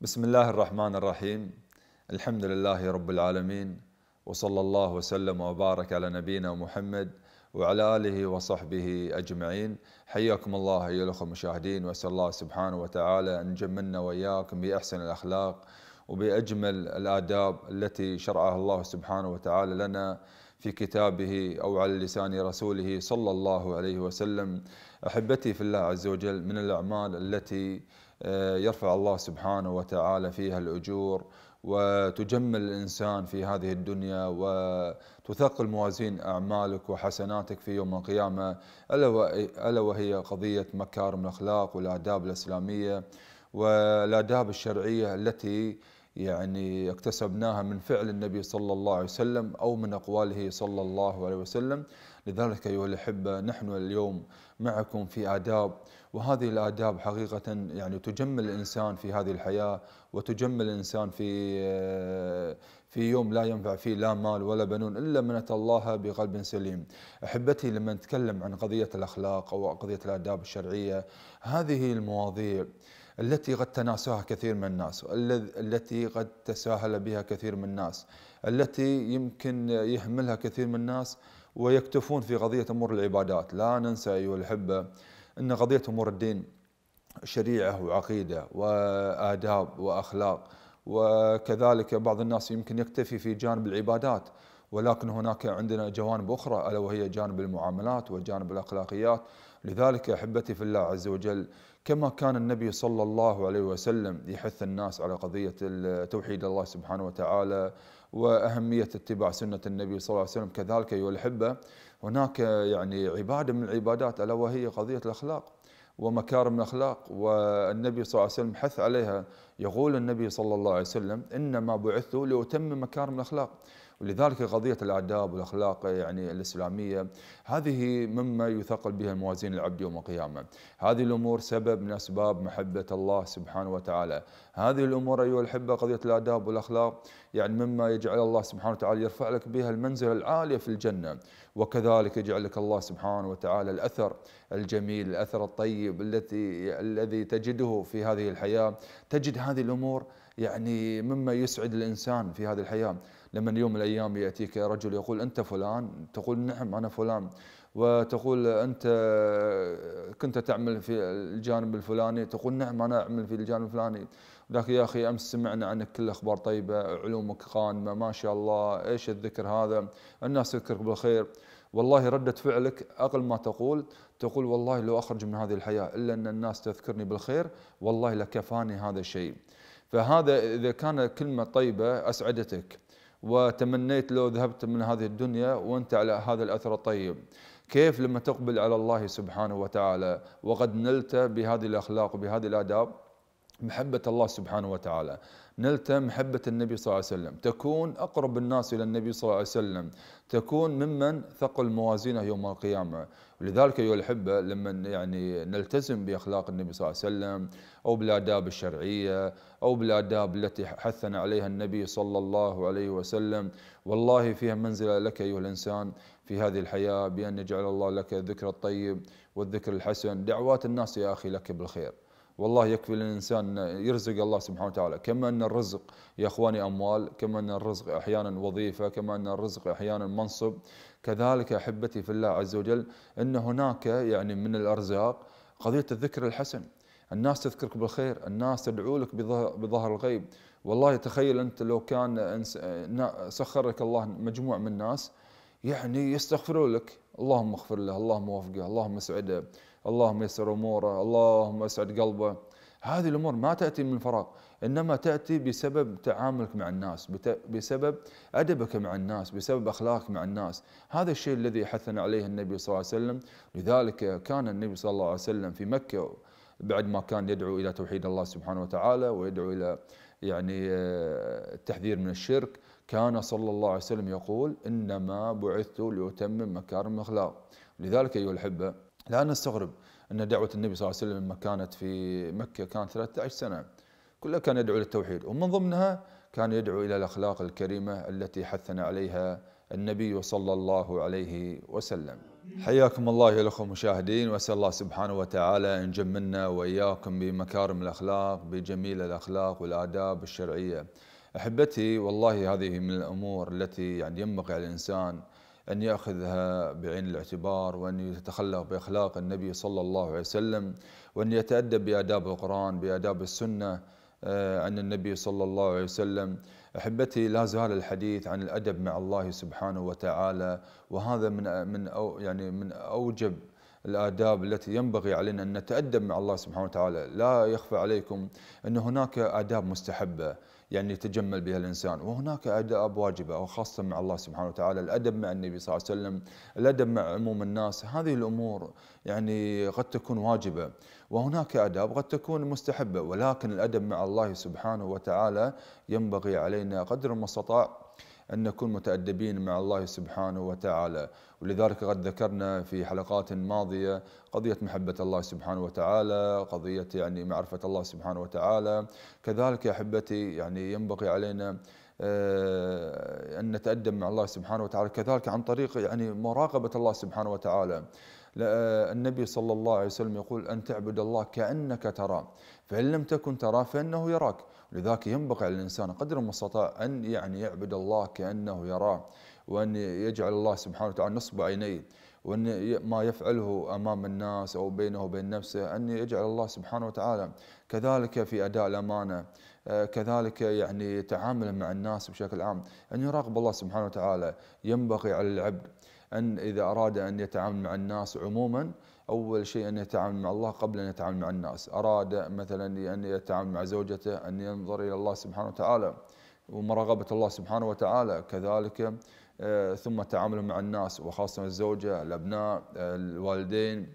بسم الله الرحمن الرحيم الحمد لله رب العالمين وصلى الله وسلم وبارك على نبينا محمد وعلى آله وصحبه أجمعين حياكم الله أيها الأخوة المشاهدين وأسأل الله سبحانه وتعالى أن يجملنا وإياكم بأحسن الأخلاق وبأجمل الآداب التي شرعها الله سبحانه وتعالى لنا في كتابه أو على لسان رسوله صلى الله عليه وسلم أحبتي في الله عز وجل من الأعمال التي آه، يرفع الله سبحانه وتعالى فيها الأجور وتجمل الإنسان في هذه الدنيا وتثقل موازين أعمالك وحسناتك في يوم القيامة ألا وهي قضية مكارم الأخلاق والآداب الإسلامية والآداب الشرعية التي يعني اكتسبناها من فعل النبي صلى الله عليه وسلم أو من أقواله صلى الله عليه وسلم لذلك أيها الأحبة نحن اليوم معكم في آداب وهذه الآداب حقيقة يعني تجمل الإنسان في هذه الحياة وتجمل الإنسان في آه، في يوم لا ينفع فيه لا مال ولا بنون إلا من أتى الله بقلب سليم أحبتي لما نتكلم عن قضية الأخلاق أو قضية الآداب الشرعية هذه المواضيع التي قد تناساها كثير من الناس التي قد تساهل بها كثير من الناس التي يمكن يهملها كثير من الناس ويكتفون في قضية أمور العبادات لا ننسى أيها الأحبة أن قضية أمور الدين شريعة وعقيدة وآداب وأخلاق وكذلك بعض الناس يمكن يكتفي في جانب العبادات ولكن هناك عندنا جوانب أخرى ألا وهي جانب المعاملات وجانب الأخلاقيات لذلك أحبتي في الله عز وجل كما كان النبي صلى الله عليه وسلم يحث الناس على قضية توحيد الله سبحانه وتعالى وأهمية اتباع سنة النبي صلى الله عليه وسلم كذلك أيها الأحبة هناك يعني عبادة من العبادات ألا وهي قضية الأخلاق ومكارم الأخلاق والنبي صلى الله عليه وسلم حث عليها يقول النبي صلى الله عليه وسلم إنما بعثت لأتمم مكارم الأخلاق ولذلك قضية الآداب والأخلاق يعني الإسلامية هذه مما يثقل بها الموازين العبد يوم القيامة هذه الأمور سبب من أسباب محبة الله سبحانه وتعالى هذه الأمور أيها الأحبة قضية الآداب والأخلاق يعني مما يجعل الله سبحانه وتعالى يرفع لك بها المنزلة العالية في الجنة وكذلك يجعل لك الله سبحانه وتعالى الأثر الجميل الأثر الطيب التي الذي تجده في هذه الحياة تجد هذه الأمور يعني مما يسعد الإنسان في هذه الحياة لما يوم من الايام ياتيك رجل يقول انت فلان تقول نعم انا فلان وتقول انت كنت تعمل في الجانب الفلاني تقول نعم انا اعمل في الجانب الفلاني لكن يا اخي امس سمعنا عنك كل اخبار طيبه علومك قانمه ما شاء الله ايش الذكر هذا الناس تذكرك بالخير والله ردة فعلك أقل ما تقول تقول والله لو أخرج من هذه الحياة إلا أن الناس تذكرني بالخير والله لكفاني هذا الشيء فهذا إذا كان كلمة طيبة أسعدتك وتمنيت لو ذهبت من هذه الدنيا وانت على هذا الاثر الطيب كيف لما تقبل على الله سبحانه وتعالى وقد نلت بهذه الاخلاق وبهذه الاداب محبة الله سبحانه وتعالى نلتم محبة النبي صلى الله عليه وسلم تكون أقرب الناس إلى النبي صلى الله عليه وسلم تكون ممن ثقل موازينه يوم القيامة ولذلك أيها الأحبة لما يعني نلتزم بأخلاق النبي صلى الله عليه وسلم أو بالآداب الشرعية أو بالآداب التي حثنا عليها النبي صلى الله عليه وسلم والله فيها منزلة لك أيها الإنسان في هذه الحياة بأن يجعل الله لك الذكر الطيب والذكر الحسن دعوات الناس يا أخي لك بالخير والله يكفي للإنسان يرزق الله سبحانه وتعالى كما أن الرزق يا أخواني أموال كما أن الرزق أحيانا وظيفة كما أن الرزق أحيانا منصب كذلك أحبتي في الله عز وجل أن هناك يعني من الأرزاق قضية الذكر الحسن الناس تذكرك بالخير الناس تدعو لك بظهر الغيب والله تخيل أنت لو كان سخر لك الله مجموعة من الناس يعني يستغفروا لك اللهم اغفر له اللهم وفقه اللهم اسعده اللهم يسر اموره اللهم اسعد قلبه هذه الامور ما تاتي من فراغ انما تاتي بسبب تعاملك مع الناس بسبب ادبك مع الناس بسبب اخلاقك مع الناس هذا الشيء الذي حثنا عليه النبي صلى الله عليه وسلم لذلك كان النبي صلى الله عليه وسلم في مكه بعد ما كان يدعو الى توحيد الله سبحانه وتعالى ويدعو الى يعني آه، التحذير من الشرك كان صلى الله عليه وسلم يقول انما بعثت لاتمم مكارم الاخلاق لذلك ايها الاحبه لا نستغرب أن دعوة النبي صلى الله عليه وسلم لما كانت في مكة كانت 13 سنة كلها كان يدعو للتوحيد ومن ضمنها كان يدعو إلى الأخلاق الكريمة التي حثنا عليها النبي صلى الله عليه وسلم حياكم الله يا الأخوة المشاهدين وأسأل الله سبحانه وتعالى أن يجملنا وإياكم بمكارم الأخلاق بجميل الأخلاق والآداب الشرعية أحبتي والله هذه من الأمور التي يعني ينبغي على الإنسان أن يأخذها بعين الاعتبار وأن يتخلق بأخلاق النبي صلى الله عليه وسلم وأن يتأدب بآداب القرآن بآداب السنة عن آه، النبي صلى الله عليه وسلم احبتي لا زال الحديث عن الادب مع الله سبحانه وتعالى وهذا من من أو يعني من اوجب الآداب التي ينبغي علينا أن نتأدب مع الله سبحانه وتعالى لا يخفى عليكم أن هناك آداب مستحبة يعني يتجمل بها الإنسان وهناك آداب واجبة وخاصة مع الله سبحانه وتعالى الأدب مع النبي صلى الله عليه وسلم الأدب مع عموم الناس هذه الأمور يعني قد تكون واجبة وهناك آداب قد تكون مستحبة ولكن الأدب مع الله سبحانه وتعالى ينبغي علينا قدر المستطاع أن نكون متأدبين مع الله سبحانه وتعالى ولذلك قد ذكرنا في حلقات ماضية قضية محبة الله سبحانه وتعالى قضية يعني معرفة الله سبحانه وتعالى كذلك يا أحبتي يعني ينبغي علينا آه، أن نتأدب مع الله سبحانه وتعالى كذلك عن طريق يعني مراقبة الله سبحانه وتعالى آه، النبي صلى الله عليه وسلم يقول أن تعبد الله كأنك تراه فإن لم تكن تراه فإنه يراك لذلك ينبغي على الإنسان قدر المستطاع أن يعني يعبد الله كأنه يراه وأن يجعل الله سبحانه وتعالى نصب عينيه وان ما يفعله امام الناس او بينه وبين نفسه ان يجعل الله سبحانه وتعالى كذلك في اداء الامانه آه، كذلك يعني تعامله مع الناس بشكل عام ان يراقب الله سبحانه وتعالى ينبغي على العبد ان اذا اراد ان يتعامل مع الناس عموما أول شيء أن يتعامل مع الله قبل أن يتعامل مع الناس أراد مثلا أن يتعامل مع زوجته أن ينظر إلى الله سبحانه وتعالى ومراقبة الله سبحانه وتعالى كذلك آه، ثم تعاملهم مع الناس وخاصة الزوجة الأبناء الوالدين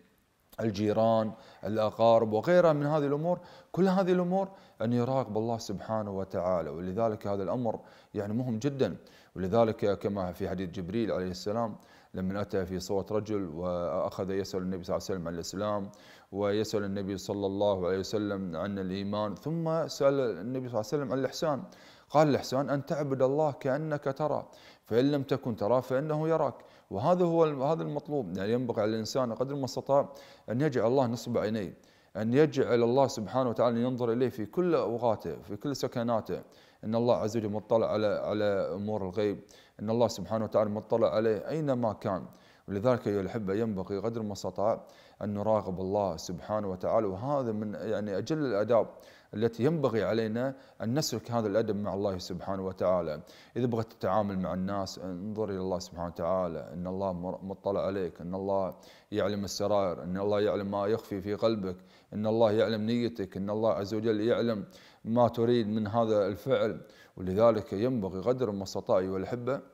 الجيران الأقارب وغيرها من هذه الأمور كل هذه الأمور أن يراقب الله سبحانه وتعالى ولذلك هذا الأمر يعني مهم جدا ولذلك كما في حديث جبريل عليه السلام لما أتى في صوت رجل وأخذ يسأل النبي صلى الله عليه وسلم عن الإسلام ويسأل النبي صلى الله عليه وسلم عن الإيمان ثم سأل النبي صلى الله عليه وسلم عن الإحسان قال الإحسان أن تعبد الله كأنك ترى فإن لم تكن ترى فإنه يراك وهذا هو هذا المطلوب يعني ينبغي على الإنسان قدر ما استطاع أن يجعل الله نصب عينيه أن يجعل الله سبحانه وتعالى ينظر إليه في كل أوقاته في كل سكناته ان الله عز وجل مطلع على على امور الغيب ان الله سبحانه وتعالى مطلع عليه اينما كان ولذلك ايها الاحبه ينبغي قدر ما استطاع ان نراقب الله سبحانه وتعالى وهذا من يعني اجل الاداب التي ينبغي علينا أن نسلك هذا الأدب مع الله سبحانه وتعالى إذا بغيت تتعامل مع الناس انظر إلى الله سبحانه وتعالى أن الله مطلع عليك أن الله يعلم السرائر أن الله يعلم ما يخفي في قلبك أن الله يعلم نيتك أن الله عز وجل يعلم ما تريد من هذا الفعل ولذلك ينبغي قدر المستطاع والحبة الأحبة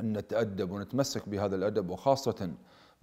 أن نتأدب ونتمسك بهذا الأدب وخاصة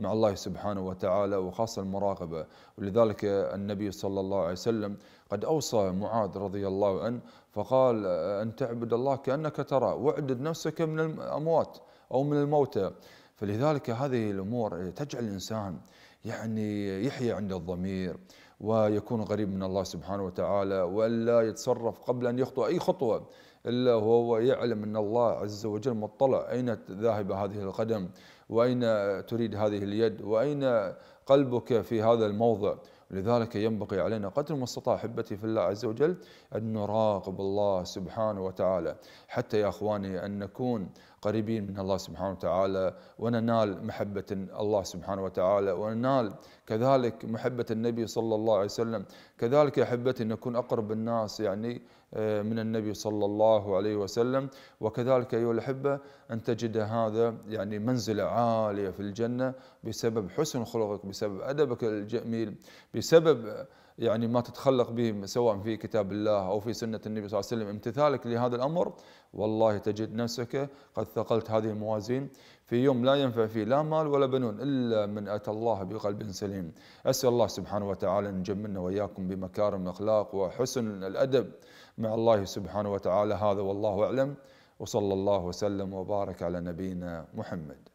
مع الله سبحانه وتعالى وخاصة المراقبة ولذلك النبي صلى الله عليه وسلم قد أوصى معاذ رضي الله عنه فقال أن تعبد الله كأنك ترى واعدد نفسك من الأموات أو من الموتى فلذلك هذه الأمور تجعل الإنسان يعني يحيى عند الضمير ويكون قريب من الله سبحانه وتعالى ولا يتصرف قبل أن يخطو أي خطوة إلا هو يعلم أن الله عز وجل مطلع أين ذاهبة هذه القدم وأين تريد هذه اليد وأين قلبك في هذا الموضع لذلك ينبغي علينا قدر المستطاع احبتي في الله عز وجل ان نراقب الله سبحانه وتعالى حتى يا اخواني ان نكون قريبين من الله سبحانه وتعالى وننال محبه الله سبحانه وتعالى وننال كذلك محبه النبي صلى الله عليه وسلم كذلك يا احبتي نكون اقرب الناس يعني آه، من النبي صلى الله عليه وسلم وكذلك أيها الأحبة أن تجد هذا يعني منزلة عالية في الجنة بسبب حسن خلقك بسبب أدبك الجميل بسبب يعني ما تتخلق به سواء في كتاب الله او في سنه النبي صلى الله عليه وسلم امتثالك لهذا الامر والله تجد نفسك قد ثقلت هذه الموازين في يوم لا ينفع فيه لا مال ولا بنون الا من اتى الله بقلب سليم. اسال الله سبحانه وتعالى ان يجملنا واياكم بمكارم الاخلاق وحسن الادب مع الله سبحانه وتعالى هذا والله اعلم وصلى الله وسلم وبارك على نبينا محمد.